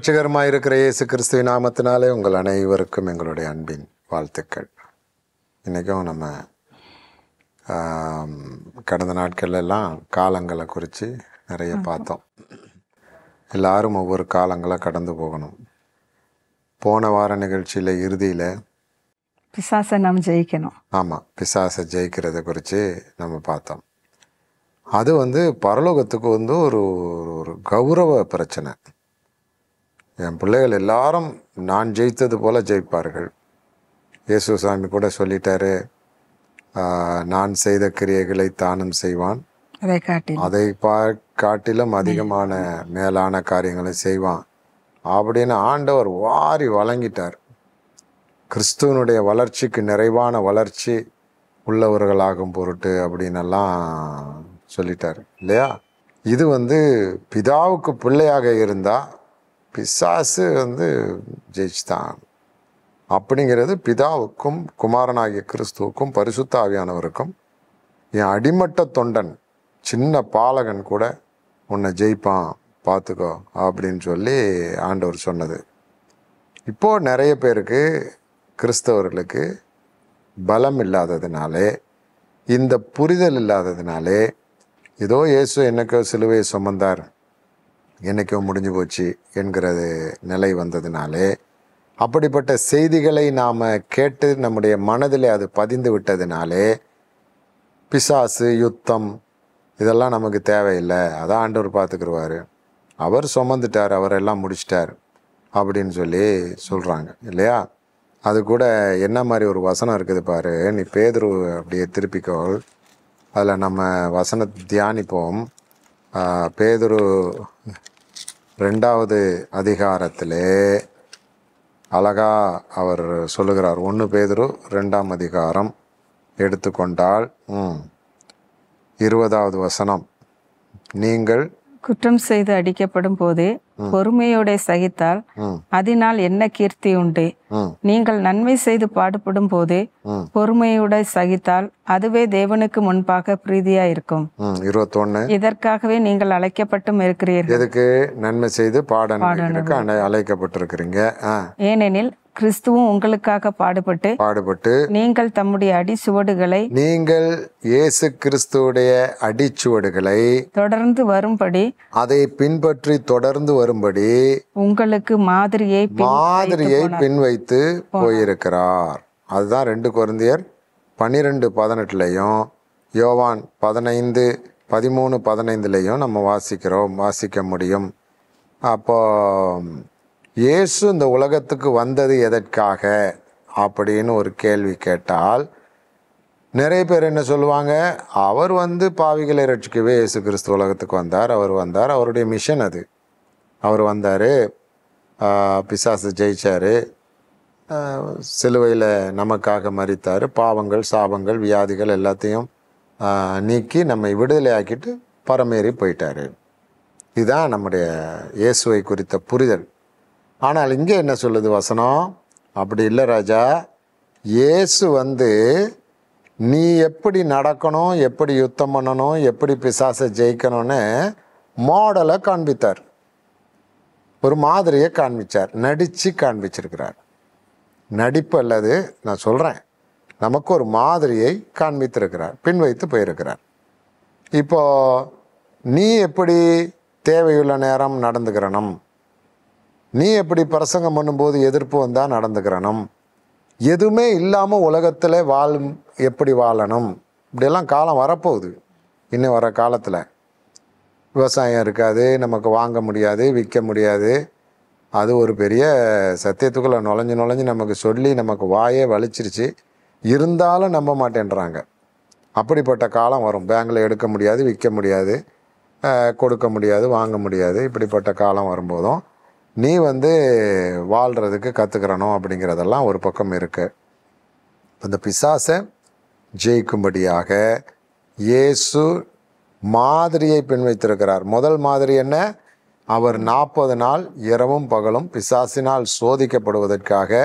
ரட்சகருமாய் இருக்கிற இயேசு கிறிஸ்து நாமத்தினாலே உங்கள் அனைவருக்கும் எங்களுடைய அன்பின் வாழ்த்துக்கள் இன்றைக்கும் நம்ம கடந்த நாட்கள்லாம் காலங்களை குறித்து நிறைய பார்த்தோம் எல்லாரும் ஒவ்வொரு காலங்களாக கடந்து போகணும் போன வார நிகழ்ச்சியில் இறுதியில் பிசாசை நாம் ஜெயிக்கணும் ஆமாம் பிசாசை ஜெயிக்கிறத குறித்து நம்ம பார்த்தோம் அது வந்து பரலோகத்துக்கு வந்து ஒரு ஒரு கௌரவ பிரச்சனை என் பிள்ளைகள் எல்லாரும் நான் ஜெயித்தது போல் ஜெயிப்பார்கள் இயேசு சாமி கூட சொல்லிட்டாரு நான் செய்த கிரியைகளை தானும் செய்வான் அதை பா காட்டிலும் அதிகமான மேலான காரியங்களை செய்வான் அப்படின்னு ஆண்டவர் வாரி வழங்கிட்டார் கிறிஸ்துவனுடைய வளர்ச்சிக்கு நிறைவான வளர்ச்சி உள்ளவர்களாகும் பொருட்டு எல்லாம் சொல்லிட்டார் இல்லையா இது வந்து பிதாவுக்கு பிள்ளையாக இருந்தால் பிசாசு வந்து ஜெயிச்சுதான் அப்படிங்கிறது பிதாவுக்கும் குமாரனாகிய கிறிஸ்துவுக்கும் பரிசுத்தாவியானவருக்கும் என் அடிமட்ட தொண்டன் சின்ன பாலகன் கூட உன்னை ஜெயிப்பான் பார்த்துக்கோ அப்படின்னு சொல்லி ஆண்டவர் சொன்னது இப்போது நிறைய பேருக்கு கிறிஸ்தவர்களுக்கு பலம் இல்லாததுனாலே இந்த புரிதல் இல்லாததுனாலே ஏதோ இயேசு என்னக்கோ சிலுவையை சுமந்தார் என்றைக்கும் முடிஞ்சு போச்சு என்கிறது நிலை வந்ததினாலே அப்படிப்பட்ட செய்திகளை நாம் கேட்டு நம்முடைய மனதில் அது பதிந்து விட்டதுனாலே பிசாசு யுத்தம் இதெல்லாம் நமக்கு தேவையில்லை அதான் ஆண்டவர் பார்த்துக்குருவார் அவர் சுமந்துட்டார் அவரெல்லாம் முடிச்சிட்டார் அப்படின்னு சொல்லி சொல்கிறாங்க இல்லையா அது கூட என்ன மாதிரி ஒரு வசனம் இருக்குது பாரு நீ பேதுரு அப்படியே திருப்பிக்கோள் அதில் நம்ம வசன தியானிப்போம் பேதுரு ரெண்டாவது அதிகாரத்திலே அழகா அவர் சொல்லுகிறார் ஒன்று பேதரு ரெண்டாம் அதிகாரம் எடுத்துக்கொண்டால் இருபதாவது வசனம் நீங்கள் குற்றம் செய்து அடிக்கப்படும் போதே பொறுமையோட சகித்தால் அதனால் என்ன கீர்த்தி உண்டு நீங்கள் நன்மை செய்து பாடுபடும் போது பொறுமையோட சகித்தால் அதுவே தேவனுக்கு முன்பாக பிரீதியா இருக்கும் இதற்காகவே நீங்கள் அழைக்கப்பட்டும் இருக்கிறீர்கள் எதுக்கு நன்மை செய்து பாட அழைக்கப்பட்டிருக்கிறீங்க ஏனெனில் கிறிஸ்துவும் உங்களுக்காக பாடுபட்டு பாடுபட்டு நீங்கள் தம்முடைய அடிச்சுவடுகளை நீங்கள் இயேசு கிறிஸ்துவுடைய அடிச்சுவடுகளை தொடர்ந்து வரும்படி அதை பின்பற்றி தொடர்ந்து வரும் வரும்படி உங்களுக்கு மாதிரியை மாதிரியை பின் வைத்து போயிருக்கிறார் அதுதான் ரெண்டு குழந்தையர் பன்னிரெண்டு பதினெட்டுலையும் யோவான் பதினைந்து பதிமூணு பதினைந்துலையும் நம்ம வாசிக்கிறோம் வாசிக்க முடியும் அப்போ இயேசு இந்த உலகத்துக்கு வந்தது எதற்காக அப்படின்னு ஒரு கேள்வி கேட்டால் நிறைய பேர் என்ன சொல்லுவாங்க அவர் வந்து பாவிகளை ரட்சிக்கவே இயேசு கிறிஸ்து உலகத்துக்கு வந்தார் அவர் வந்தார் அவருடைய மிஷன் அது அவர் வந்தார் பிசாசு ஜெயிச்சார் சிலுவையில் நமக்காக மறித்தார் பாவங்கள் சாபங்கள் வியாதிகள் எல்லாத்தையும் நீக்கி நம்மை விடுதலை ஆக்கிட்டு பரமேறி போயிட்டார் இதுதான் நம்முடைய இயேசுவை குறித்த புரிதல் ஆனால் இங்கே என்ன சொல்லுது வசனம் அப்படி இல்லை ராஜா இயேசு வந்து நீ எப்படி நடக்கணும் எப்படி யுத்தம் பண்ணணும் எப்படி பிசாசை ஜெயிக்கணும்னு மாடலை காண்பித்தார் ஒரு மாதிரியை காண்பிச்சார் நடித்து காண்பிச்சிருக்கிறார் நடிப்பு அல்லது நான் சொல்கிறேன் நமக்கு ஒரு மாதிரியை காண்பித்திருக்கிறார் பின் வைத்து போயிருக்கிறார் இப்போது நீ எப்படி தேவையுள்ள நேரம் நடந்துக்கிறணும் நீ எப்படி பிரசங்கம் பண்ணும்போது எதிர்ப்பு வந்தால் நடந்துக்கிறணும் எதுவுமே இல்லாமல் உலகத்தில் வாழும் எப்படி வாழணும் இப்படியெல்லாம் காலம் வரப்போகுது இன்னும் வர காலத்தில் விவசாயம் இருக்காது நமக்கு வாங்க முடியாது விற்க முடியாது அது ஒரு பெரிய சத்தியத்துக்குள்ளே நுழைஞ்சு நுழைஞ்சு நமக்கு சொல்லி நமக்கு வாயே வலிச்சிருச்சு இருந்தாலும் நம்ப மாட்டேன்றாங்க அப்படிப்பட்ட காலம் வரும் பேங்கில் எடுக்க முடியாது விற்க முடியாது கொடுக்க முடியாது வாங்க முடியாது இப்படிப்பட்ட காலம் வரும்போதும் நீ வந்து வாழ்கிறதுக்கு கற்றுக்கிறணும் அப்படிங்கிறதெல்லாம் ஒரு பக்கம் இருக்குது அந்த பிசாசை ஜெயிக்கும்படியாக இயேசு மாதிரியை பின்வைத்திருக்கிறார் வைத்திருக்கிறார் முதல் மாதிரி என்ன அவர் நாற்பது நாள் இரவும் பகலும் பிசாசினால் சோதிக்கப்படுவதற்காக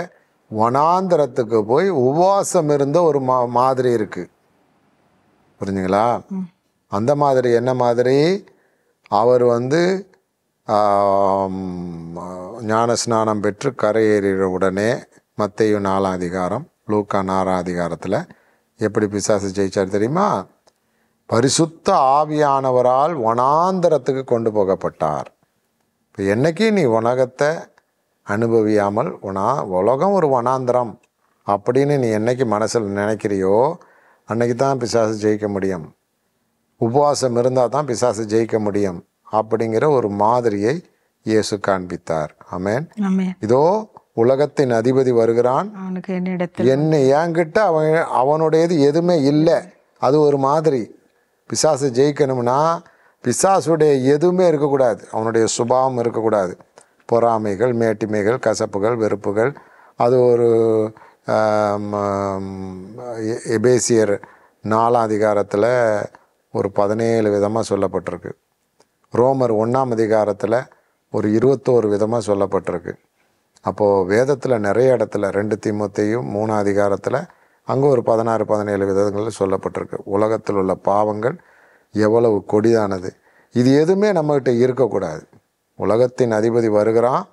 வனாந்திரத்துக்கு போய் உபவாசம் இருந்த ஒரு மா மாதிரி இருக்குது புரிஞ்சுங்களா அந்த மாதிரி என்ன மாதிரி அவர் வந்து ஞான ஸ்நானம் பெற்று கரையேறிய உடனே மத்தையும் நாலாம் அதிகாரம் லூக்கா நாலாம் அதிகாரத்தில் எப்படி பிசாசு ஜெயிச்சார் தெரியுமா பரிசுத்த ஆவியானவரால் வனாந்தரத்துக்கு கொண்டு போகப்பட்டார் இப்போ என்றைக்கு நீ உலகத்தை அனுபவியாமல் உனா உலகம் ஒரு வனாந்திரம் அப்படின்னு நீ என்றைக்கு மனசில் நினைக்கிறியோ அன்றைக்கி தான் பிசாசு ஜெயிக்க முடியும் உபவாசம் இருந்தால் தான் பிசாசு ஜெயிக்க முடியும் அப்படிங்கிற ஒரு மாதிரியை இயேசு காண்பித்தார் அமேன் இதோ உலகத்தின் அதிபதி வருகிறான் என்னை என்கிட்ட அவன் அவனுடையது எதுவுமே இல்லை அது ஒரு மாதிரி பிசாசு ஜெயிக்கணும்னா பிசாசுடைய எதுவுமே இருக்கக்கூடாது அவனுடைய சுபாவம் இருக்கக்கூடாது பொறாமைகள் மேட்டிமைகள் கசப்புகள் வெறுப்புகள் அது ஒரு எபேசியர் நாலாம் அதிகாரத்தில் ஒரு பதினேழு விதமாக சொல்லப்பட்டிருக்கு ரோமர் ஒன்றாம் அதிகாரத்தில் ஒரு இருபத்தோரு விதமாக சொல்லப்பட்டிருக்கு அப்போது வேதத்தில் நிறைய இடத்துல ரெண்டு திமுத்தையும் மூணாம் அதிகாரத்தில் அங்கே ஒரு பதினாறு பதினேழு விதங்களில் சொல்லப்பட்டிருக்கு உலகத்தில் உள்ள பாவங்கள் எவ்வளவு கொடிதானது இது எதுவுமே நம்மகிட்ட இருக்கக்கூடாது உலகத்தின் அதிபதி வருகிறான்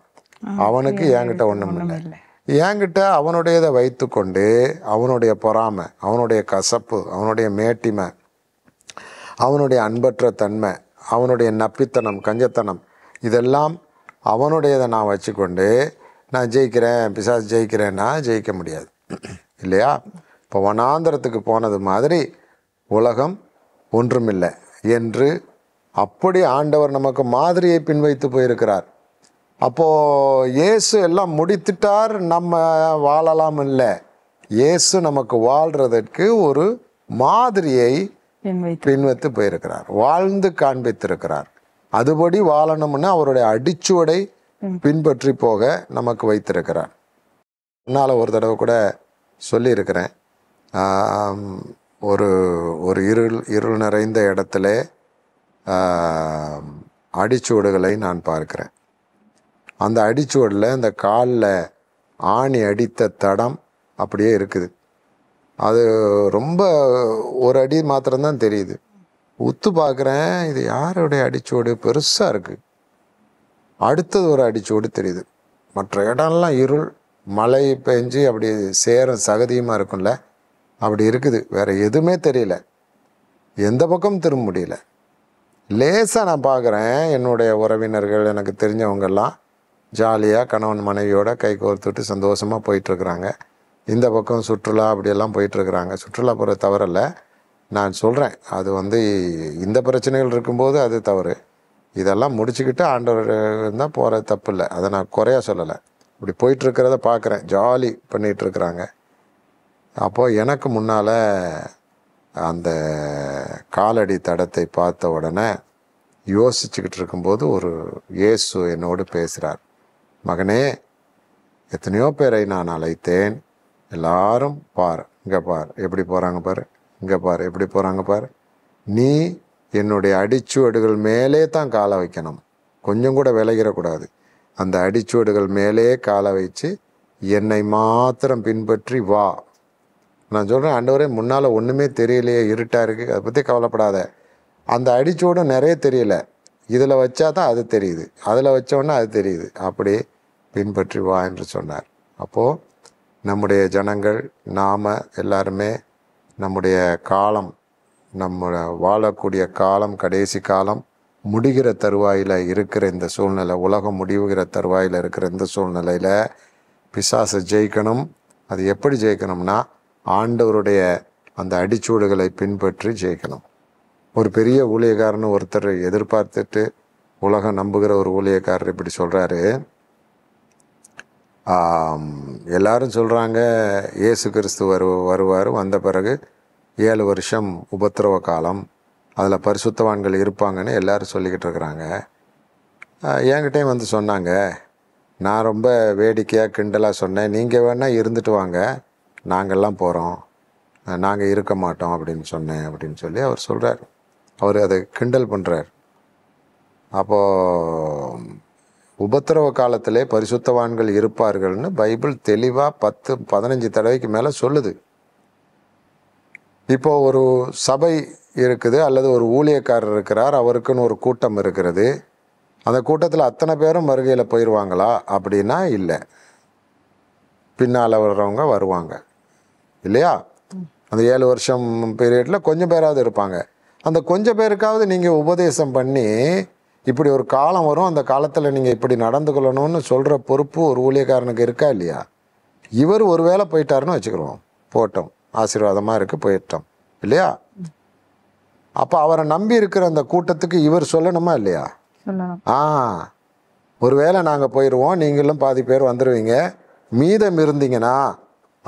அவனுக்கு என்கிட்ட ஒன்றும் இல்லை என்கிட்ட அவனுடையதை வைத்து கொண்டு அவனுடைய பொறாமை அவனுடைய கசப்பு அவனுடைய மேட்டிமை அவனுடைய அன்பற்ற தன்மை அவனுடைய நப்பித்தனம் கஞ்சத்தனம் இதெல்லாம் அவனுடையதை நான் வச்சுக்கொண்டு நான் ஜெயிக்கிறேன் பிசாஸ் ஜெயிக்கிறேன்னா ஜெயிக்க முடியாது இல்லையா இப்போ வனாந்திரத்துக்கு போனது மாதிரி உலகம் ஒன்றுமில்லை என்று அப்படி ஆண்டவர் நமக்கு மாதிரியை பின்வைத்து போயிருக்கிறார் அப்போது இயேசு எல்லாம் முடித்துட்டார் நம்ம வாழலாம் இல்லை இயேசு நமக்கு வாழ்கிறதற்கு ஒரு மாதிரியை பின்வைத்து போயிருக்கிறார் வாழ்ந்து காண்பித்திருக்கிறார் அதுபடி வாழணும்னு அவருடைய அடிச்சுவடை பின்பற்றி போக நமக்கு வைத்திருக்கிறார் என்னால் ஒரு தடவை கூட சொல்லியிருக்கிறேன் ஒரு ஒரு இருள் இருள் நிறைந்த இடத்துல அடிச்சுவடுகளை நான் பார்க்குறேன் அந்த அடிச்சுவடில் அந்த காலில் ஆணி அடித்த தடம் அப்படியே இருக்குது அது ரொம்ப ஒரு அடி மாத்திரம்தான் தெரியுது உத்து பார்க்குறேன் இது யாருடைய அடிச்சோடு பெருசாக இருக்குது அடுத்தது ஒரு அடிச்சோடு தெரியுது மற்ற இடம்லாம் இருள் மழை பெஞ்சு அப்படி சேரும் சகதியுமாக இருக்கும்ல அப்படி இருக்குது வேறு எதுவுமே தெரியல எந்த பக்கம் திரும்ப முடியல லேசாக நான் பார்க்குறேன் என்னுடைய உறவினர்கள் எனக்கு தெரிஞ்சவங்கெல்லாம் ஜாலியாக கணவன் மனைவியோடு கை கோர்த்துட்டு சந்தோஷமாக போயிட்டுருக்குறாங்க இந்த பக்கம் சுற்றுலா அப்படியெல்லாம் போயிட்டுருக்குறாங்க சுற்றுலா போகிற தவறல்ல நான் சொல்கிறேன் அது வந்து இந்த பிரச்சனைகள் இருக்கும்போது அது தவறு இதெல்லாம் முடிச்சுக்கிட்டு ஆண்டவர் தான் போகிற தப்பு இல்லை அதை நான் குறையாக சொல்லலை இப்படி போயிட்டுருக்கிறத பார்க்குறேன் ஜாலி பண்ணிகிட்ருக்குறாங்க அப்போது எனக்கு முன்னால் அந்த காலடி தடத்தை பார்த்த உடனே யோசிச்சுக்கிட்டு இருக்கும்போது ஒரு இயேசு என்னோடு பேசுகிறார் மகனே எத்தனையோ பேரை நான் அழைத்தேன் எல்லாரும் பார் இங்கே பார் எப்படி போகிறாங்க பார் இங்கே பார் எப்படி போகிறாங்க பார் நீ என்னுடைய அடிச்சுவடுகள் மேலே தான் காலை வைக்கணும் கொஞ்சம் கூட விலகிடக்கூடாது அந்த அடிச்சுவடுகள் மேலே காலை வச்சு என்னை மாத்திரம் பின்பற்றி வா நான் சொல்கிறேன் ஆண்டவரே முன்னால் ஒன்றுமே தெரியலையே இருட்டாக இருக்குது அதை பற்றி கவலைப்படாத அந்த அடிச்சோடும் நிறைய தெரியல இதில் வச்சா தான் அது தெரியுது அதில் வச்சோன்னா அது தெரியுது அப்படி பின்பற்றி வா என்று சொன்னார் அப்போது நம்முடைய ஜனங்கள் நாம் எல்லாருமே நம்முடைய காலம் நம்ம வாழக்கூடிய காலம் கடைசி காலம் முடிகிற தருவாயில் இருக்கிற இந்த சூழ்நிலை உலகம் முடிவுகிற தருவாயில் இருக்கிற இந்த சூழ்நிலையில் பிசாசை ஜெயிக்கணும் அது எப்படி ஜெயிக்கணும்னா ஆண்டவருடைய அந்த அடிச்சூடுகளை பின்பற்றி ஜெயிக்கணும் ஒரு பெரிய ஊழியக்காரன்னு ஒருத்தர் எதிர்பார்த்துட்டு உலகம் நம்புகிற ஒரு ஊழியக்காரர் இப்படி சொல்கிறாரு எல்லாரும் சொல்கிறாங்க இயேசு கிறிஸ்து வரு வருவார் வந்த பிறகு ஏழு வருஷம் உபத்திரவ காலம் அதில் பரிசுத்தவான்கள் இருப்பாங்கன்னு எல்லோரும் சொல்லிக்கிட்டு இருக்கிறாங்க என்கிட்டையும் வந்து சொன்னாங்க நான் ரொம்ப வேடிக்கையாக கிண்டலாக சொன்னேன் நீங்கள் வேணால் இருந்துட்டு வாங்க நாங்கள்லாம் போகிறோம் நாங்கள் இருக்க மாட்டோம் அப்படின்னு சொன்னேன் அப்படின்னு சொல்லி அவர் சொல்கிறார் அவர் அதை கிண்டல் பண்ணுறார் அப்போது உபத்திரவ காலத்திலே பரிசுத்தவான்கள் இருப்பார்கள்னு பைபிள் தெளிவாக பத்து பதினஞ்சு தடவைக்கு மேலே சொல்லுது இப்போது ஒரு சபை இருக்குது அல்லது ஒரு ஊழியக்காரர் இருக்கிறார் அவருக்குன்னு ஒரு கூட்டம் இருக்கிறது அந்த கூட்டத்தில் அத்தனை பேரும் வருகையில் போயிடுவாங்களா அப்படின்னா இல்லை பின்னால் வர்றவங்க வருவாங்க இல்லையா அந்த ஏழு வருஷம் பீரியடில் கொஞ்சம் பேராவது இருப்பாங்க அந்த கொஞ்சம் பேருக்காவது நீங்கள் உபதேசம் பண்ணி இப்படி ஒரு காலம் வரும் அந்த காலத்தில் நீங்கள் இப்படி நடந்து கொள்ளணும்னு சொல்கிற பொறுப்பு ஒரு ஊழியக்காரனுக்கு இருக்கா இல்லையா இவர் ஒரு வேளை போயிட்டாருன்னு வச்சுக்கிறோம் போட்டோம் ஆசீர்வாதமாக இருக்குது போயிட்டோம் இல்லையா அப்போ அவரை நம்பி இருக்கிற அந்த கூட்டத்துக்கு இவர் சொல்லணுமா இல்லையா ஆ ஒருவேளை நாங்கள் போயிடுவோம் நீங்களும் பாதி பேர் வந்துடுவீங்க மீதம் இருந்தீங்கன்னா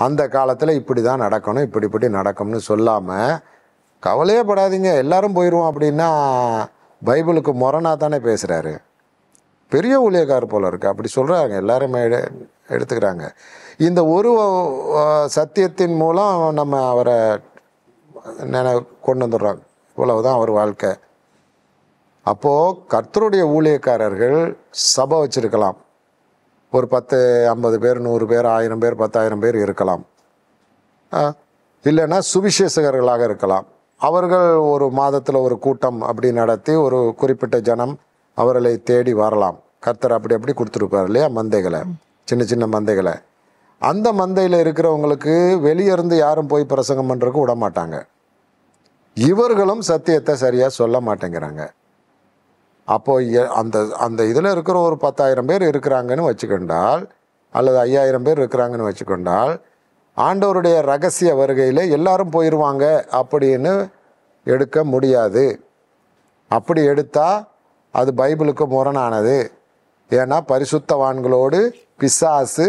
அந்த காலத்தில் இப்படி தான் நடக்கணும் இப்படி இப்படி நடக்கும்னு சொல்லாமல் கவலையே படாதீங்க எல்லாரும் போயிடுவோம் அப்படின்னா பைபிளுக்கு முரணா தானே பேசுகிறாரு பெரிய ஊழியக்கார் போல இருக்குது அப்படி சொல்கிறாங்க எல்லாருமே எடு எடுத்துக்கிறாங்க இந்த ஒரு சத்தியத்தின் மூலம் நம்ம அவரை கொண்டு வந்துடுறாங்க இவ்வளவுதான் அவர் வாழ்க்கை அப்போது கர்த்தருடைய ஊழியக்காரர்கள் சபை வச்சுருக்கலாம் ஒரு பத்து ஐம்பது பேர் நூறு பேர் ஆயிரம் பேர் பத்தாயிரம் பேர் இருக்கலாம் இல்லைன்னா சுவிசேஷகர்களாக இருக்கலாம் அவர்கள் ஒரு மாதத்தில் ஒரு கூட்டம் அப்படி நடத்தி ஒரு குறிப்பிட்ட ஜனம் அவர்களை தேடி வரலாம் கர்த்தர் அப்படி அப்படி கொடுத்துருப்பார் இல்லையா மந்தைகளை சின்ன சின்ன மந்தைகளை அந்த மந்தையில் இருக்கிறவங்களுக்கு வெளியே இருந்து யாரும் போய் பிரசங்கம் பண்ணுறதுக்கு விட மாட்டாங்க இவர்களும் சத்தியத்தை சரியாக சொல்ல மாட்டேங்கிறாங்க அப்போது அந்த அந்த இதில் இருக்கிற ஒரு பத்தாயிரம் பேர் இருக்கிறாங்கன்னு வச்சுக்கொண்டால் அல்லது ஐயாயிரம் பேர் இருக்கிறாங்கன்னு வச்சுக்கொண்டால் ஆண்டவருடைய ரகசிய வருகையில் எல்லாரும் போயிடுவாங்க அப்படின்னு எடுக்க முடியாது அப்படி எடுத்தால் அது பைபிளுக்கு முரணானது ஏன்னா பரிசுத்தவான்களோடு பிசாசு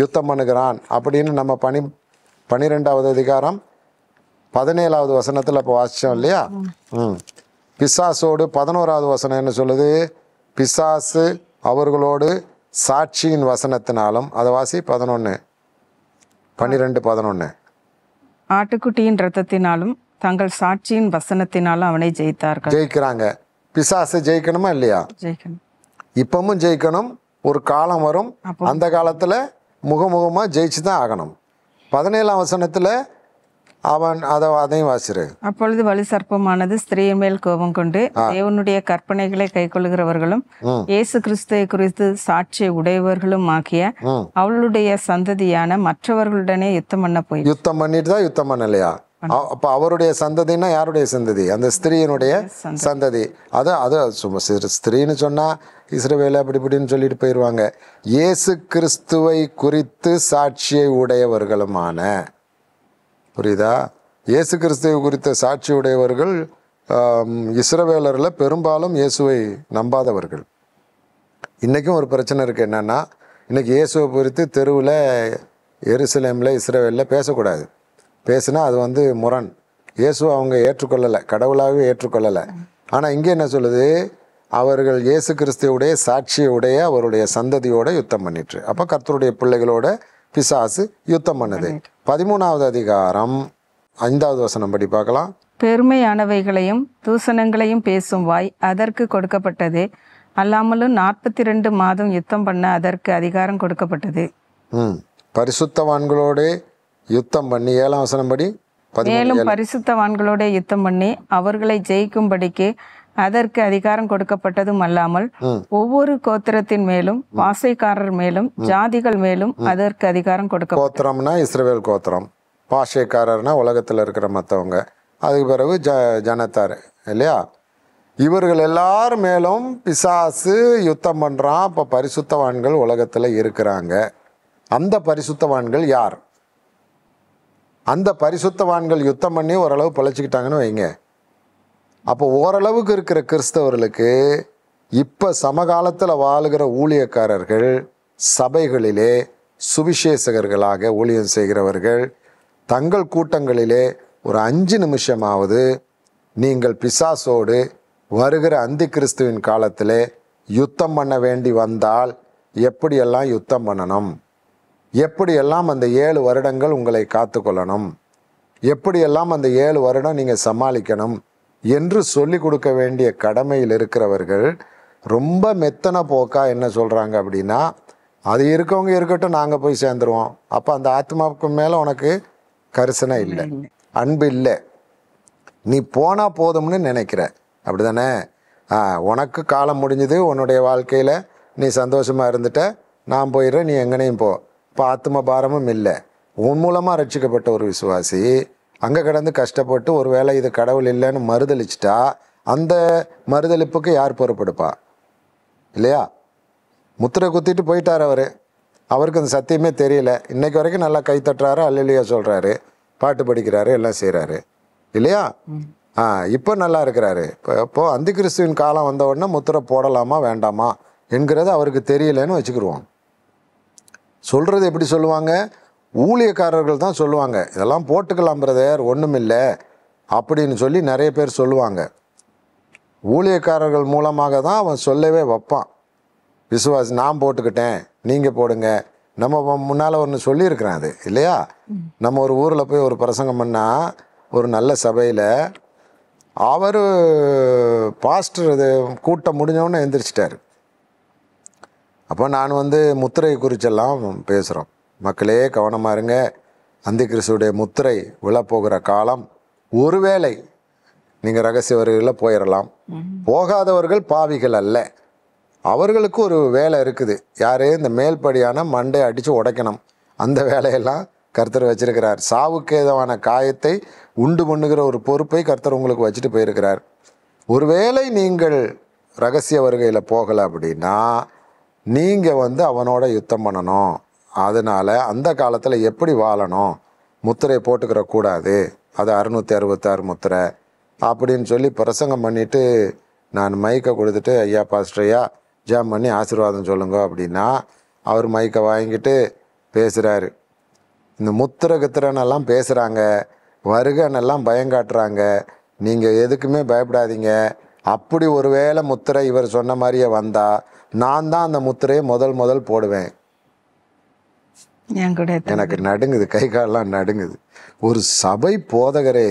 யுத்தம் பண்ணுகிறான் அப்படின்னு நம்ம பனி பனிரெண்டாவது அதிகாரம் பதினேழாவது வசனத்தில் இப்போ வாசித்தோம் இல்லையா ம் பிசாசோடு பதினோராவது வசனம் என்ன சொல்லுது பிசாசு அவர்களோடு சாட்சியின் வசனத்தினாலும் அதை வாசி பதினொன்று பன்னிரெண்டு பதினொன்று ஆட்டுக்குட்டியின் ரத்தத்தினாலும் தங்கள் சாட்சியின் வசனத்தினாலும் அவனை ஜெயித்தார்கள் ஜெயிக்கிறாங்க பிசாசு ஜெயிக்கணுமா இல்லையா ஜெயிக்கணும் இப்பவும் ஜெயிக்கணும் ஒரு காலம் வரும் அந்த காலத்தில் முகமுகமாக ஜெயிச்சு தான் ஆகணும் பதினேழாம் வசனத்தில் அவன் அதை அதையும் வாசிரு அப்பொழுது வலு சர்ப்பமானது ஸ்திரீயின் மேல் கோபம் கொண்டு தேவனுடைய கற்பனைகளை கைக்கொள்கிறவர்களும் இயேசு கிறிஸ்துவை குறித்து சாட்சியை உடையவர்களும் ஆக்கிய அவளுடைய சந்ததியான மற்றவர்களுடனே யுத்தம் பண்ண போய் யுத்தம் பண்ணிட்டு தான் யுத்தம் பண்ணலையா அப்ப அவருடைய சந்ததினா யாருடைய சந்ததி அந்த ஸ்திரீயினுடைய சந்ததி அது அது சும்மா ஸ்திரீன்னு சொன்னா இஸ்ரவேல அப்படி இப்படின்னு சொல்லிட்டு போயிடுவாங்க இயேசு கிறிஸ்துவை குறித்து சாட்சியை உடையவர்களுமான புரியுதா இயேசு கிறிஸ்துவை குறித்த சாட்சி உடையவர்கள் இஸ்ரவேலரில் பெரும்பாலும் இயேசுவை நம்பாதவர்கள் இன்றைக்கும் ஒரு பிரச்சனை இருக்குது என்னென்னா இன்றைக்கி இயேசுவை குறித்து தெருவில் எருசலேமில் இஸ்ரேவேலில் பேசக்கூடாது பேசுனா அது வந்து முரண் இயேசு அவங்க ஏற்றுக்கொள்ளலை கடவுளாகவே ஏற்றுக்கொள்ளலை ஆனால் இங்கே என்ன சொல்லுது அவர்கள் இயேசு கிறிஸ்துவுடைய சாட்சியுடைய அவருடைய சந்ததியோடு யுத்தம் பண்ணிட்டுரு அப்போ கர்த்தருடைய பிள்ளைகளோட பிசாசு யுத்தம் பண்ணுது பதிமூணாவது அதிகாரம் ஐந்தாவது வசனம் படி பார்க்கலாம் பெருமையானவைகளையும் தூசணங்களையும் பேசும் வாய் அதற்கு கொடுக்கப்பட்டது அல்லாமலும் நாற்பத்தி ரெண்டு மாதம் யுத்தம் பண்ண அதற்கு அதிகாரம் கொடுக்கப்பட்டது ம் பரிசுத்தவான்களோடு யுத்தம் பண்ணி ஏழாம் வசனம் படி மேலும் பரிசுத்தவான்களோட யுத்தம் பண்ணி அவர்களை ஜெயிக்கும்படிக்கு அதற்கு அதிகாரம் கொடுக்கப்பட்டதும் அல்லாமல் ஒவ்வொரு கோத்திரத்தின் மேலும் பாசைக்காரர் மேலும் ஜாதிகள் மேலும் அதற்கு அதிகாரம் கொடுக்க கோத்திரம்னா இஸ்ரேல் கோத்திரம் பாஷைக்காரர்னா உலகத்தில் இருக்கிற மற்றவங்க அதுக்கு பிறகு ஜ ஜனத்தார் இல்லையா இவர்கள் எல்லார் மேலும் பிசாசு யுத்தம் பண்ணுறான் இப்போ பரிசுத்தவான்கள் உலகத்தில் இருக்கிறாங்க அந்த பரிசுத்தவான்கள் யார் அந்த பரிசுத்தவான்கள் யுத்தம் பண்ணி ஓரளவு பிழைச்சிக்கிட்டாங்கன்னு வைங்க அப்போ ஓரளவுக்கு இருக்கிற கிறிஸ்தவர்களுக்கு இப்போ சமகாலத்தில் வாழுகிற ஊழியக்காரர்கள் சபைகளிலே சுவிசேஷகர்களாக ஊழியம் செய்கிறவர்கள் தங்கள் கூட்டங்களிலே ஒரு அஞ்சு நிமிஷமாவது நீங்கள் பிசாசோடு வருகிற அந்தி கிறிஸ்துவின் காலத்தில் யுத்தம் பண்ண வேண்டி வந்தால் எப்படியெல்லாம் யுத்தம் பண்ணணும் எப்படியெல்லாம் அந்த ஏழு வருடங்கள் உங்களை காத்து கொள்ளணும் எப்படியெல்லாம் அந்த ஏழு வருடம் நீங்கள் சமாளிக்கணும் என்று சொல்லி கொடுக்க வேண்டிய கடமையில் இருக்கிறவர்கள் ரொம்ப மெத்தனை போக்கா என்ன சொல்கிறாங்க அப்படின்னா அது இருக்கவங்க இருக்கட்டும் நாங்கள் போய் சேர்ந்துருவோம் அப்போ அந்த ஆத்மாவுக்கு மேலே உனக்கு கரிசனை இல்லை அன்பு இல்லை நீ போனால் போதும்னு நினைக்கிற அப்படி தானே ஆ உனக்கு காலம் முடிஞ்சது உன்னுடைய வாழ்க்கையில் நீ சந்தோஷமாக இருந்துட்ட நான் போயிடுறேன் நீ எங்கனையும் போ இப்போ ஆத்ம பாரமும் இல்லை உன் மூலமாக ரட்சிக்கப்பட்ட ஒரு விசுவாசி அங்கே கிடந்து கஷ்டப்பட்டு ஒரு வேளை இது கடவுள் இல்லைன்னு மறுதளிச்சிட்டா அந்த மறுதளிப்புக்கு யார் பொறுப்படுப்பா இல்லையா முத்திரை குத்திட்டு போயிட்டார் அவர் அவருக்கு அந்த சத்தியமே தெரியல இன்னைக்கு வரைக்கும் நல்லா கை தட்டுறாரு அல்லையா சொல்கிறாரு பாட்டு படிக்கிறாரு எல்லாம் செய்கிறாரு இல்லையா ஆ இப்போ நல்லா இருக்கிறாரு இப்போ இப்போது அந்தி கிறிஸ்துவின் காலம் வந்த உடனே முத்திரை போடலாமா வேண்டாமா என்கிறது அவருக்கு தெரியலன்னு வச்சுக்கிடுவோம் சொல்கிறது எப்படி சொல்லுவாங்க ஊழியக்காரர்கள் தான் சொல்லுவாங்க இதெல்லாம் போட்டுக்கலாம் பிரதர் ஒன்றுமில்லை அப்படின்னு சொல்லி நிறைய பேர் சொல்லுவாங்க ஊழியக்காரர்கள் மூலமாக தான் அவன் சொல்லவே வைப்பான் விசுவாசி நான் போட்டுக்கிட்டேன் நீங்கள் போடுங்க நம்ம முன்னால் ஒன்று சொல்லியிருக்கிறேன் அது இல்லையா நம்ம ஒரு ஊரில் போய் ஒரு பிரசங்கம் பண்ணால் ஒரு நல்ல சபையில் அவர் பாஸ்டர் இது கூட்டம் முடிஞ்சவொன்னே எந்திரிச்சிட்டார் அப்போ நான் வந்து முத்திரை குறிச்செல்லாம் பேசுகிறோம் மக்களே கவனமாக இருங்க அந்த கிருஷ்ணுடைய முத்திரை விழப்போகிற காலம் ஒருவேளை நீங்கள் ரகசிய வருகையில் போயிடலாம் போகாதவர்கள் பாவிகள் அல்ல அவர்களுக்கு ஒரு வேலை இருக்குது யார் இந்த மேல்படியான மண்டை அடித்து உடைக்கணும் அந்த வேலையெல்லாம் கர்த்தர் வச்சிருக்கிறார் சாவுக்கேதவான காயத்தை உண்டு பண்ணுகிற ஒரு பொறுப்பை கர்த்தர் உங்களுக்கு வச்சுட்டு போயிருக்கிறார் ஒருவேளை நீங்கள் ரகசிய வருகையில் போகலை அப்படின்னா நீங்கள் வந்து அவனோட யுத்தம் பண்ணணும் அதனால் அந்த காலத்தில் எப்படி வாழணும் முத்திரையை போட்டுக்கிற கூடாது அது அறுநூற்றி அறுபத்தாறு முத்திரை அப்படின்னு சொல்லி பிரசங்கம் பண்ணிவிட்டு நான் மைக்கை கொடுத்துட்டு ஐயா பாஸ்டரையா ஜாம் பண்ணி ஆசீர்வாதம் சொல்லுங்க அப்படின்னா அவர் மைக்கை வாங்கிட்டு பேசுகிறாரு இந்த முத்திரை கித்திரனெல்லாம் பேசுகிறாங்க வருகனெல்லாம் பயங்காட்டுறாங்க நீங்கள் எதுக்குமே பயப்படாதீங்க அப்படி ஒரு வேளை முத்திரை இவர் சொன்ன மாதிரியே வந்தால் நான் தான் அந்த முத்திரையை முதல் முதல் போடுவேன் எனக்கு நடுங்குது கை காலெலாம் நடுங்குது ஒரு சபை போதகரே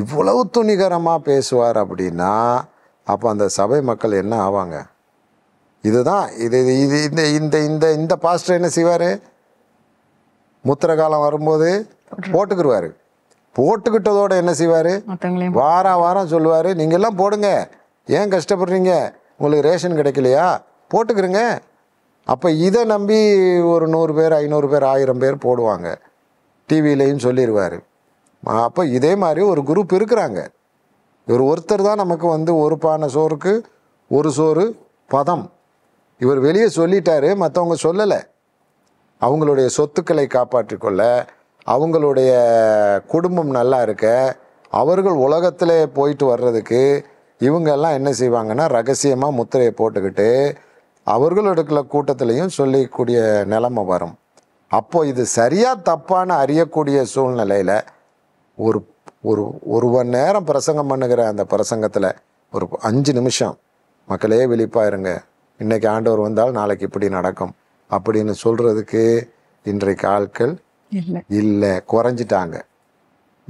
இவ்வளவு துணிகரமாக பேசுவார் அப்படின்னா அப்போ அந்த சபை மக்கள் என்ன ஆவாங்க இதுதான் இது இது இந்த இந்த இந்த இந்த பாஸ்டர் என்ன செய்வார் முத்திர காலம் வரும்போது போட்டுக்கிடுவார் போட்டுக்கிட்டதோடு என்ன செய்வார் வாரம் வாரம் சொல்லுவார் எல்லாம் போடுங்க ஏன் கஷ்டப்படுறீங்க உங்களுக்கு ரேஷன் கிடைக்கலையா போட்டுக்கிறங்க அப்போ இதை நம்பி ஒரு நூறு பேர் ஐநூறு பேர் ஆயிரம் பேர் போடுவாங்க டிவியிலையும் சொல்லிடுவார் அப்போ இதே மாதிரி ஒரு குரூப் இருக்கிறாங்க இவர் ஒருத்தர் தான் நமக்கு வந்து ஒரு பானை சோறுக்கு ஒரு சோறு பதம் இவர் வெளியே சொல்லிட்டாரு மற்றவங்க சொல்லலை அவங்களுடைய சொத்துக்களை காப்பாற்றிக்கொள்ள அவங்களுடைய குடும்பம் நல்லா இருக்க அவர்கள் உலகத்தில் போயிட்டு வர்றதுக்கு இவங்கெல்லாம் என்ன செய்வாங்கன்னா ரகசியமாக முத்திரையை போட்டுக்கிட்டு அவர்கள் எடுக்கல கூட்டத்திலையும் சொல்லிக்கூடிய நிலைமை வரும் அப்போது இது சரியாக தப்பான அறியக்கூடிய சூழ்நிலையில் ஒரு ஒரு ஒரு மணி நேரம் பிரசங்கம் பண்ணுகிற அந்த பிரசங்கத்தில் ஒரு அஞ்சு நிமிஷம் மக்களே விழிப்பாக இருங்க இன்றைக்கி ஆண்டவர் வந்தால் நாளைக்கு இப்படி நடக்கும் அப்படின்னு சொல்கிறதுக்கு இன்றைக்கு ஆட்கள் இல்லை குறைஞ்சிட்டாங்க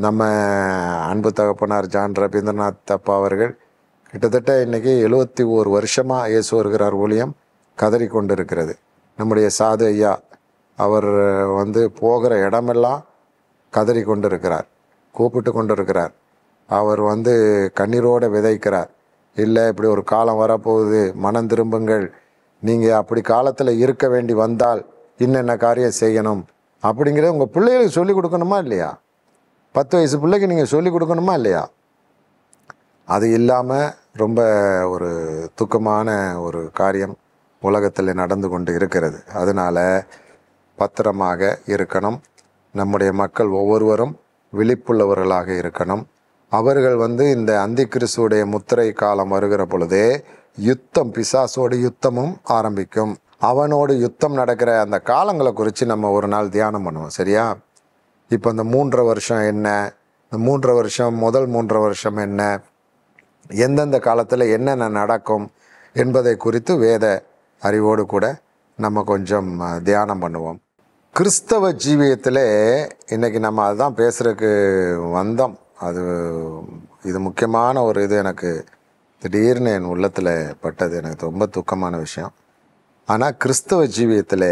நம்ம அன்பு தகப்பனார் ஜான் ரவீந்திரநாத் தப்பா அவர்கள் கிட்டத்தட்ட இன்றைக்கி எழுபத்தி ஓரு வருஷமாக இயேசு வருகிறார் ஊழியம் இருக்கிறது நம்முடைய சாது ஐயா அவர் வந்து போகிற இடமெல்லாம் கதறி கொண்டிருக்கிறார் கூப்பிட்டு கொண்டிருக்கிறார் அவர் வந்து கண்ணீரோடு விதைக்கிறார் இல்லை இப்படி ஒரு காலம் வரப்போகுது மனம் திரும்புங்கள் நீங்கள் அப்படி காலத்தில் இருக்க வேண்டி வந்தால் இன்னென்ன காரியம் செய்யணும் அப்படிங்கிறத உங்கள் பிள்ளைகளுக்கு சொல்லிக் கொடுக்கணுமா இல்லையா பத்து வயசு பிள்ளைக்கு நீங்கள் சொல்லிக் கொடுக்கணுமா இல்லையா அது இல்லாமல் ரொம்ப ஒரு துக்கமான ஒரு காரியம் உலகத்தில் நடந்து கொண்டு இருக்கிறது அதனால் பத்திரமாக இருக்கணும் நம்முடைய மக்கள் ஒவ்வொருவரும் விழிப்புள்ளவர்களாக இருக்கணும் அவர்கள் வந்து இந்த அந்தி கிறிஸ்துடைய முத்திரை காலம் வருகிற பொழுதே யுத்தம் பிசாசோடு யுத்தமும் ஆரம்பிக்கும் அவனோடு யுத்தம் நடக்கிற அந்த காலங்களை குறித்து நம்ம ஒரு நாள் தியானம் பண்ணுவோம் சரியா இப்போ இந்த மூன்று வருஷம் என்ன இந்த மூன்று வருஷம் முதல் மூன்று வருஷம் என்ன எந்தெந்த காலத்தில் என்னென்ன நடக்கும் என்பதை குறித்து வேத அறிவோடு கூட நம்ம கொஞ்சம் தியானம் பண்ணுவோம் கிறிஸ்தவ ஜீவியத்தில் இன்றைக்கி நம்ம அதுதான் பேசுகிறதுக்கு வந்தோம் அது இது முக்கியமான ஒரு இது எனக்கு திடீர்னு என் உள்ளத்தில் பட்டது எனக்கு ரொம்ப துக்கமான விஷயம் ஆனால் கிறிஸ்தவ ஜீவியத்தில்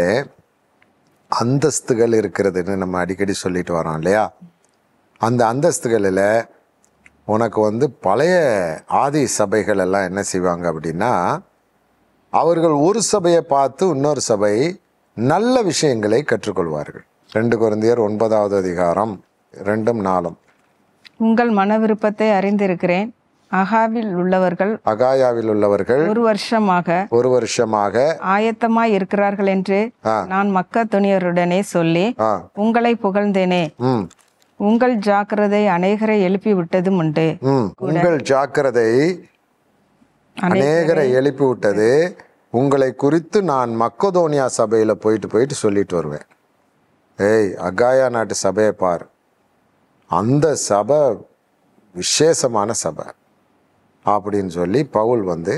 அந்தஸ்துகள் இருக்கிறதுன்னு நம்ம அடிக்கடி சொல்லிட்டு வரோம் இல்லையா அந்த அந்தஸ்துகளில் உனக்கு வந்து பழைய ஆதி சபைகள் எல்லாம் என்ன செய்வாங்க அப்படின்னா அவர்கள் ஒரு சபையை பார்த்து இன்னொரு சபை நல்ல விஷயங்களை கற்றுக்கொள்வார்கள் ரெண்டு குழந்தையர் ஒன்பதாவது அதிகாரம் ரெண்டும் நாளும் உங்கள் மன விருப்பத்தை அறிந்திருக்கிறேன் அகாவில் உள்ளவர்கள் அகாயாவில் உள்ளவர்கள் ஒரு வருஷமாக ஒரு வருஷமாக ஆயத்தமாய் இருக்கிறார்கள் என்று நான் மக்க துணியருடனே சொல்லி உங்களை புகழ்ந்தேனே உங்கள் ஜாக்கிரதை அநேகரை எழுப்பி விட்டதும் உண்டு உங்கள் ஜாக்கிரதை அநேகரை எழுப்பி விட்டது உங்களை குறித்து நான் மக்கதோனியா சபையில் போயிட்டு போயிட்டு சொல்லிட்டு வருவேன் ஏய் அகாயா நாட்டு சபையை பார் அந்த சபை விசேஷமான சபை அப்படின்னு சொல்லி பவுல் வந்து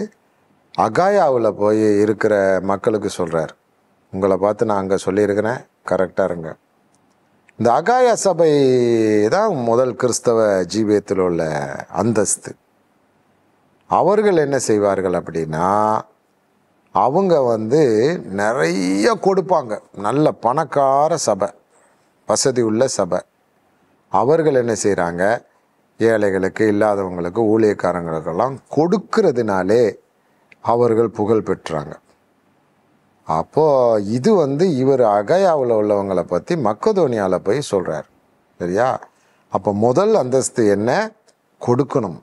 அகாயாவில் போய் இருக்கிற மக்களுக்கு சொல்கிறார் உங்களை பார்த்து நான் அங்கே சொல்லியிருக்கிறேன் கரெக்டாக இருங்க இந்த அகாயா சபை தான் முதல் கிறிஸ்தவ ஜீவியத்தில் உள்ள அந்தஸ்து அவர்கள் என்ன செய்வார்கள் அப்படின்னா அவங்க வந்து நிறைய கொடுப்பாங்க நல்ல பணக்கார சபை வசதி உள்ள சபை அவர்கள் என்ன செய்கிறாங்க ஏழைகளுக்கு இல்லாதவங்களுக்கு ஊழியக்காரங்களுக்கெல்லாம் கொடுக்கறதுனாலே அவர்கள் புகழ் பெற்றாங்க அப்போது இது வந்து இவர் அகையாவில் உள்ளவங்களை பற்றி மக்கதோனியாவில் போய் சொல்கிறார் சரியா அப்போ முதல் அந்தஸ்து என்ன கொடுக்கணும்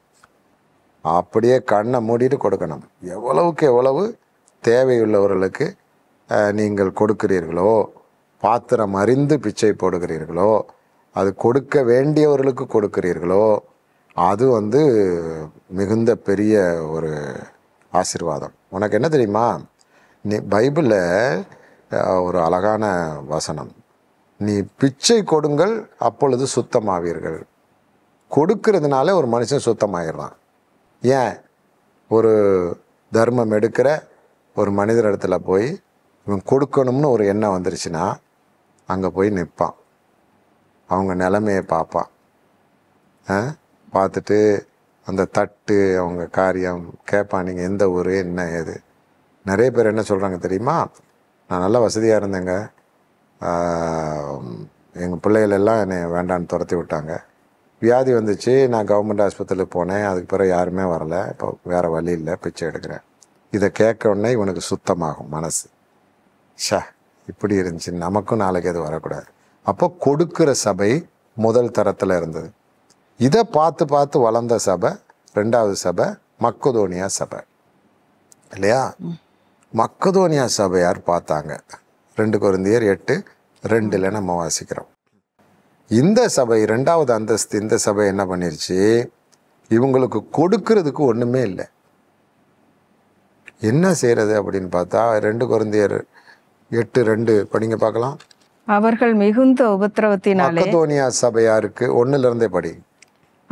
அப்படியே கண்ணை மூடிட்டு கொடுக்கணும் எவ்வளவுக்கு எவ்வளவு தேவையுள்ளவர்களுக்கு நீங்கள் கொடுக்கிறீர்களோ பாத்திரம் அறிந்து பிச்சை போடுகிறீர்களோ அது கொடுக்க வேண்டியவர்களுக்கு கொடுக்கிறீர்களோ அது வந்து மிகுந்த பெரிய ஒரு ஆசிர்வாதம் உனக்கு என்ன தெரியுமா நீ பைபிளில் ஒரு அழகான வசனம் நீ பிச்சை கொடுங்கள் அப்பொழுது சுத்தமாவீர்கள் கொடுக்கறதுனால ஒரு மனுஷன் சுத்தமாயிடுறான் ஏன் ஒரு தர்மம் எடுக்கிற ஒரு மனிதர் இடத்துல போய் இவன் கொடுக்கணும்னு ஒரு எண்ணம் வந்துருச்சுன்னா அங்கே போய் நிற்பான் அவங்க நிலமையை பார்ப்பான் பார்த்துட்டு அந்த தட்டு அவங்க காரியம் கேட்பான் நீங்கள் எந்த ஊர் என்ன ஏது நிறைய பேர் என்ன சொல்கிறாங்க தெரியுமா நான் நல்லா வசதியாக இருந்தேங்க எங்கள் பிள்ளைகளெல்லாம் என்னை வேண்டான்னு துரத்தி விட்டாங்க வியாதி வந்துச்சு நான் கவர்மெண்ட் ஆஸ்பத்திரியில் போனேன் அதுக்கு பிறகு யாருமே வரல இப்போ வேறு வழி இல்லை பிச்சை எடுக்கிறேன் இதை கேட்க உடனே இவனுக்கு சுத்தமாகும் மனசு ஷா இப்படி இருந்துச்சு நமக்கும் நாளைக்கு அது வரக்கூடாது அப்போ கொடுக்குற சபை முதல் தரத்தில் இருந்தது இதை பார்த்து பார்த்து வளர்ந்த சபை ரெண்டாவது சபை மக்கதோனியா சபை இல்லையா மக்கதோனியா சபையார் பார்த்தாங்க ரெண்டு குருந்தியர் எட்டு ரெண்டில் நம்ம வாசிக்கிறோம் இந்த சபை ரெண்டாவது அந்தஸ்து இந்த சபை என்ன பண்ணிருச்சு இவங்களுக்கு கொடுக்கறதுக்கு ஒன்றுமே இல்லை என்ன செய்கிறது அப்படின்னு பார்த்தா ரெண்டு குழந்தையர் எட்டு ரெண்டு படிங்க பார்க்கலாம் அவர்கள் மிகுந்த உபத்திரவத்தினாலே மக்கதோனியா ஒன்னுல இருந்தே படி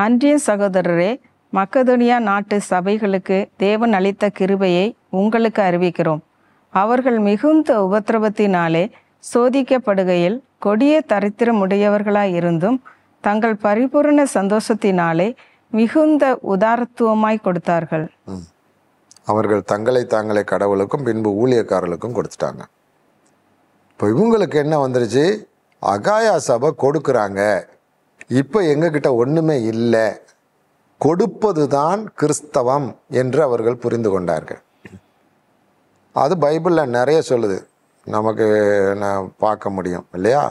அன்றிய சகோதரரே மக்கதோனியா நாட்டு சபைகளுக்கு தேவன் அளித்த கிருபையை உங்களுக்கு அறிவிக்கிறோம் அவர்கள் மிகுந்த உபத்திரவத்தினாலே சோதிக்கப்படுகையில் கொடிய தரித்திரம் உடையவர்களாய் இருந்தும் தங்கள் பரிபூர்ண சந்தோஷத்தினாலே மிகுந்த உதாரத்துவமாய் கொடுத்தார்கள் அவர்கள் தங்களை தாங்களே கடவுளுக்கும் பின்பு ஊழியக்காரர்களுக்கும் கொடுத்துட்டாங்க இப்போ இவங்களுக்கு என்ன வந்துருச்சு அகாயா சபை கொடுக்குறாங்க இப்போ எங்ககிட்ட ஒன்றுமே இல்லை கொடுப்பது தான் கிறிஸ்தவம் என்று அவர்கள் புரிந்து கொண்டார்கள் அது பைபிளில் நிறைய சொல்லுது நமக்கு நான் பார்க்க முடியும் இல்லையா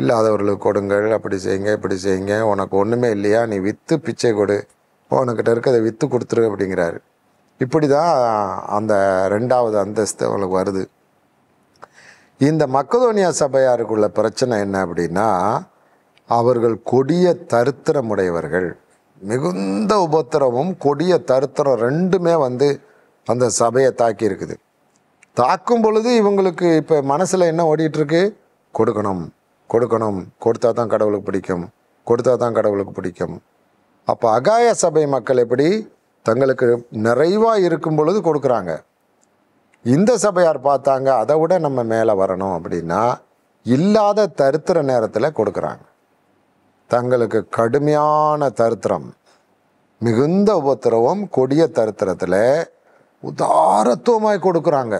இல்லாதவர்களுக்கு கொடுங்கள் அப்படி செய்யுங்க இப்படி செய்யுங்க உனக்கு ஒன்றுமே இல்லையா நீ விற்று பிச்சை கொடு உனக்கிட்ட அதை விற்று கொடுத்துரு அப்படிங்கிறாரு இப்படி தான் அந்த ரெண்டாவது அந்தஸ்து அவளுக்கு வருது இந்த மக்கதோனியா சபையாருக்குள்ள பிரச்சனை என்ன அப்படின்னா அவர்கள் கொடிய தருத்திரமுடையவர்கள் மிகுந்த உபத்திரமும் கொடிய தருத்திரம் ரெண்டுமே வந்து அந்த சபையை தாக்கி இருக்குது தாக்கும் பொழுது இவங்களுக்கு இப்போ மனசில் என்ன ஓடிட்டுருக்கு கொடுக்கணும் கொடுக்கணும் கொடுத்தா தான் கடவுளுக்கு பிடிக்கும் கொடுத்தா தான் கடவுளுக்கு பிடிக்கும் அப்போ அகாய சபை மக்கள் எப்படி தங்களுக்கு நிறைவாக இருக்கும் பொழுது கொடுக்குறாங்க இந்த சபையார் பார்த்தாங்க அதை விட நம்ம மேலே வரணும் அப்படின்னா இல்லாத தருத்திர நேரத்தில் கொடுக்குறாங்க தங்களுக்கு கடுமையான தருத்திரம் மிகுந்த உபத்திரவம் கொடிய தருத்திரத்தில் உதாரத்துவமாய் கொடுக்குறாங்க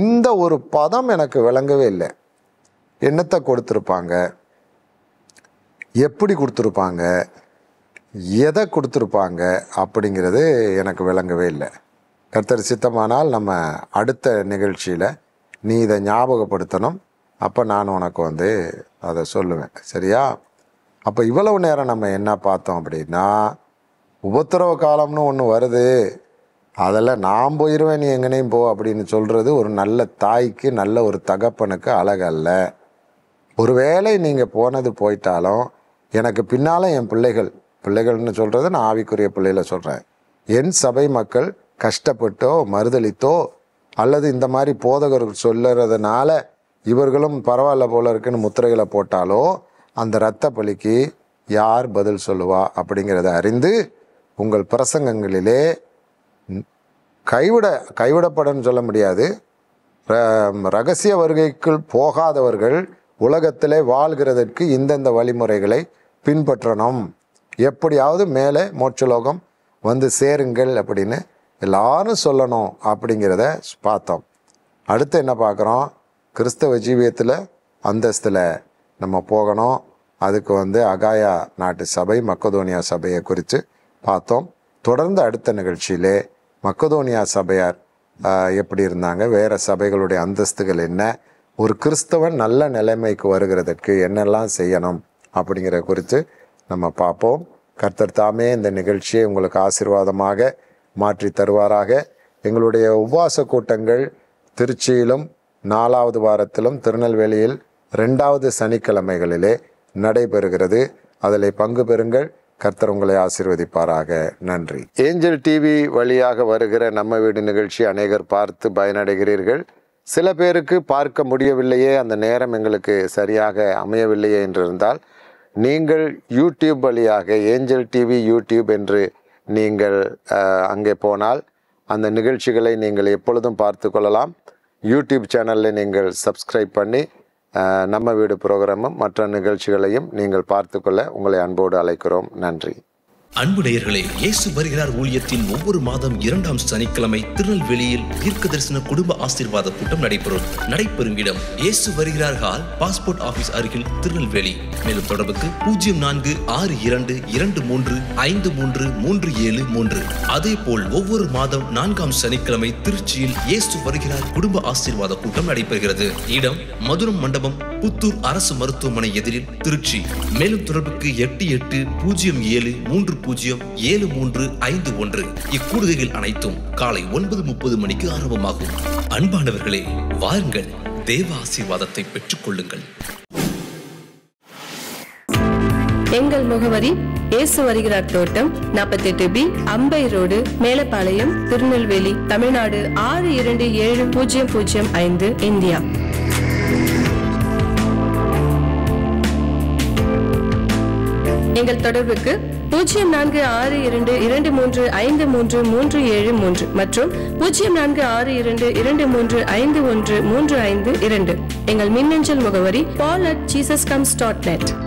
இந்த ஒரு பதம் எனக்கு விளங்கவே இல்லை என்னத்தை கொடுத்துருப்பாங்க எப்படி கொடுத்துருப்பாங்க எதை கொடுத்துருப்பாங்க அப்படிங்கிறது எனக்கு விளங்கவே இல்லை கர்த்தர் சித்தமானால் நம்ம அடுத்த நிகழ்ச்சியில் நீ இதை ஞாபகப்படுத்தணும் அப்போ நான் உனக்கு வந்து அதை சொல்லுவேன் சரியா அப்போ இவ்வளவு நேரம் நம்ம என்ன பார்த்தோம் அப்படின்னா உபத்திரவ காலம்னு ஒன்று வருது அதில் நான் போயிடுவேன் நீ எங்கனையும் போ அப்படின்னு சொல்கிறது ஒரு நல்ல தாய்க்கு நல்ல ஒரு தகப்பனுக்கு அழகல்ல ஒருவேளை நீங்கள் போனது போயிட்டாலும் எனக்கு பின்னால் என் பிள்ளைகள் பிள்ளைகள்னு சொல்கிறது நான் ஆவிக்குரிய பிள்ளைகளை சொல்கிறேன் என் சபை மக்கள் கஷ்டப்பட்டோ மறுதளித்தோ அல்லது இந்த மாதிரி போதகர்கள் சொல்லுறதுனால இவர்களும் பரவாயில்ல போல இருக்குன்னு முத்திரைகளை போட்டாலோ அந்த இரத்த பலிக்கு யார் பதில் சொல்லுவா அப்படிங்கிறத அறிந்து உங்கள் பிரசங்கங்களிலே கைவிட கைவிடப்படன்னு சொல்ல முடியாது ரகசிய வருகைக்குள் போகாதவர்கள் உலகத்திலே வாழ்கிறதற்கு இந்தந்த வழிமுறைகளை பின்பற்றணும் எப்படியாவது மேலே மோட்சலோகம் வந்து சேருங்கள் அப்படின்னு எல்லாரும் சொல்லணும் அப்படிங்கிறத பார்த்தோம் அடுத்து என்ன பார்க்குறோம் கிறிஸ்தவ ஜீவியத்தில் அந்தஸ்தில் நம்ம போகணும் அதுக்கு வந்து அகாயா நாட்டு சபை மக்கதோனியா சபையை குறித்து பார்த்தோம் தொடர்ந்து அடுத்த நிகழ்ச்சியிலே மக்கதோனியா சபையார் எப்படி இருந்தாங்க வேறு சபைகளுடைய அந்தஸ்துகள் என்ன ஒரு கிறிஸ்தவன் நல்ல நிலைமைக்கு வருகிறதுக்கு என்னெல்லாம் செய்யணும் அப்படிங்கிற குறித்து நம்ம பார்ப்போம் கர்த்தர் தாமே இந்த நிகழ்ச்சியை உங்களுக்கு ஆசீர்வாதமாக மாற்றி தருவாராக எங்களுடைய உபவாச கூட்டங்கள் திருச்சியிலும் நாலாவது வாரத்திலும் திருநெல்வேலியில் ரெண்டாவது சனிக்கிழமைகளிலே நடைபெறுகிறது அதில் பங்கு பெறுங்கள் கர்த்தர் உங்களை ஆசிர்வதிப்பாராக நன்றி ஏஞ்சல் டிவி வழியாக வருகிற நம்ம வீடு நிகழ்ச்சி அநேகர் பார்த்து பயனடைகிறீர்கள் சில பேருக்கு பார்க்க முடியவில்லையே அந்த நேரம் எங்களுக்கு சரியாக அமையவில்லையே என்றிருந்தால் நீங்கள் யூடியூப் வழியாக ஏஞ்சல் டிவி யூடியூப் என்று நீங்கள் அங்கே போனால் அந்த நிகழ்ச்சிகளை நீங்கள் எப்பொழுதும் பார்த்து கொள்ளலாம் யூடியூப் சேனலில் நீங்கள் சப்ஸ்கிரைப் பண்ணி நம்ம வீடு ப்ரோக்ராமும் மற்ற நிகழ்ச்சிகளையும் நீங்கள் பார்த்து கொள்ள உங்களை அன்போடு அழைக்கிறோம் நன்றி அன்பு இயேசு வருகிறார் ஊழியத்தின் ஒவ்வொரு மாதம் இரண்டாம் சனிக்கிழமை திருநெல்வேலியில் தீர்க்க தரிசன குடும்ப ஆசீர்வாத கூட்டம் நடைபெறும் நடைபெறும் இடம் இயேசு வருகிறார் ஹால் பாஸ்போர்ட் ஆபீஸ் அருகில் திருநெல்வேலி மேலும் தொடர்புக்கு பூஜ்ஜியம் நான்கு ஆறு இரண்டு இரண்டு மூன்று ஐந்து மூன்று மூன்று ஏழு மூன்று அதே போல் ஒவ்வொரு மாதம் நான்காம் சனிக்கிழமை திருச்சியில் இயேசு வருகிறார் குடும்ப ஆசீர்வாத கூட்டம் நடைபெறுகிறது இடம் மதுரம் மண்டபம் புத்தூர் அரசு மருத்துவமனை எதிரில் திருச்சி மேலும் தொடர்புக்கு எட்டு எட்டு பூஜ்ஜியம் ஏழு மூன்று பூஜ்ஜியம் ஏழு மூன்று ஐந்து ஒன்று இக்கூடுகைகள் அனைத்தும் காலை ஒன்பது முப்பது மணிக்கு ஆரம்பமாகும் அன்பானவர்களே வாருங்கள் தேவ ஆசீர்வாதத்தை கொள்ளுங்கள் எங்கள் முகவரி இயேசு வருகிறார் தோட்டம் நாற்பத்தி எட்டு பி அம்பை ரோடு மேலப்பாளையம் திருநெல்வேலி தமிழ்நாடு ஆறு இரண்டு ஏழு பூஜ்ஜியம் பூஜ்ஜியம் ஐந்து இந்தியா எங்கள் தொடர்புக்கு பூஜ்ஜியம் நான்கு ஆறு இரண்டு இரண்டு மூன்று ஐந்து மூன்று மூன்று ஏழு மூன்று மற்றும் பூஜ்ஜியம் நான்கு ஆறு இரண்டு இரண்டு மூன்று ஐந்து ஒன்று மூன்று ஐந்து இரண்டு எங்கள் மின்னஞ்சல் முகவரி Paul at Jesus comes dot net